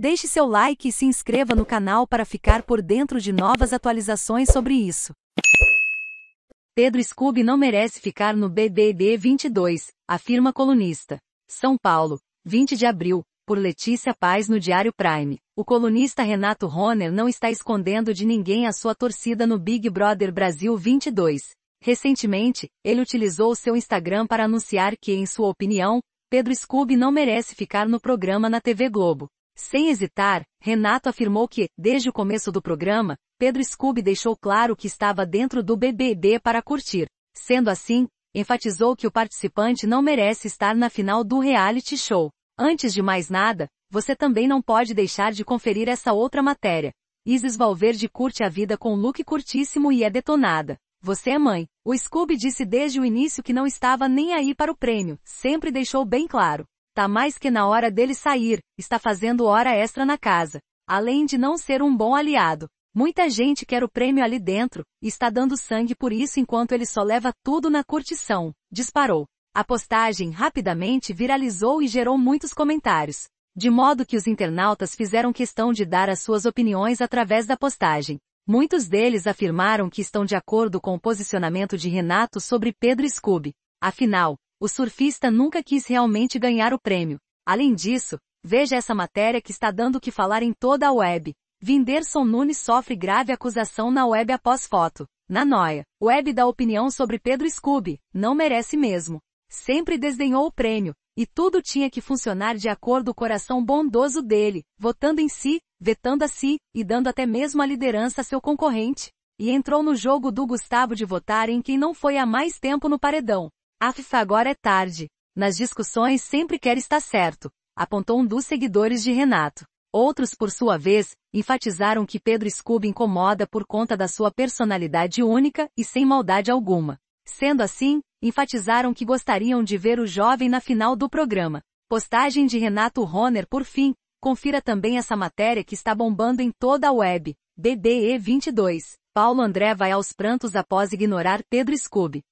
Deixe seu like e se inscreva no canal para ficar por dentro de novas atualizações sobre isso. Pedro Scooby não merece ficar no BBB 22, afirma colunista. São Paulo, 20 de abril, por Letícia Paz no Diário Prime. O colunista Renato Roner não está escondendo de ninguém a sua torcida no Big Brother Brasil 22. Recentemente, ele utilizou seu Instagram para anunciar que, em sua opinião, Pedro Scooby não merece ficar no programa na TV Globo. Sem hesitar, Renato afirmou que, desde o começo do programa, Pedro Scooby deixou claro que estava dentro do BBB para curtir. Sendo assim, enfatizou que o participante não merece estar na final do reality show. Antes de mais nada, você também não pode deixar de conferir essa outra matéria. Isis Valverde curte a vida com look curtíssimo e é detonada. Você é mãe. O Scooby disse desde o início que não estava nem aí para o prêmio, sempre deixou bem claro está mais que na hora dele sair, está fazendo hora extra na casa. Além de não ser um bom aliado, muita gente quer o prêmio ali dentro, e está dando sangue por isso enquanto ele só leva tudo na curtição, disparou. A postagem rapidamente viralizou e gerou muitos comentários de modo que os internautas fizeram questão de dar as suas opiniões através da postagem. Muitos deles afirmaram que estão de acordo com o posicionamento de Renato sobre Pedro Scooby. Afinal, o surfista nunca quis realmente ganhar o prêmio. Além disso, veja essa matéria que está dando o que falar em toda a web. Vinderson Nunes sofre grave acusação na web após foto. Na noia, web dá opinião sobre Pedro Scooby, não merece mesmo. Sempre desdenhou o prêmio, e tudo tinha que funcionar de acordo com o coração bondoso dele, votando em si, vetando a si, e dando até mesmo a liderança a seu concorrente. E entrou no jogo do Gustavo de votar em quem não foi há mais tempo no paredão. AFSA agora é tarde. Nas discussões sempre quer estar certo, apontou um dos seguidores de Renato. Outros, por sua vez, enfatizaram que Pedro Scooby incomoda por conta da sua personalidade única e sem maldade alguma. Sendo assim, enfatizaram que gostariam de ver o jovem na final do programa. Postagem de Renato Roner por fim, confira também essa matéria que está bombando em toda a web. BBE 22. Paulo André vai aos prantos após ignorar Pedro Scooby.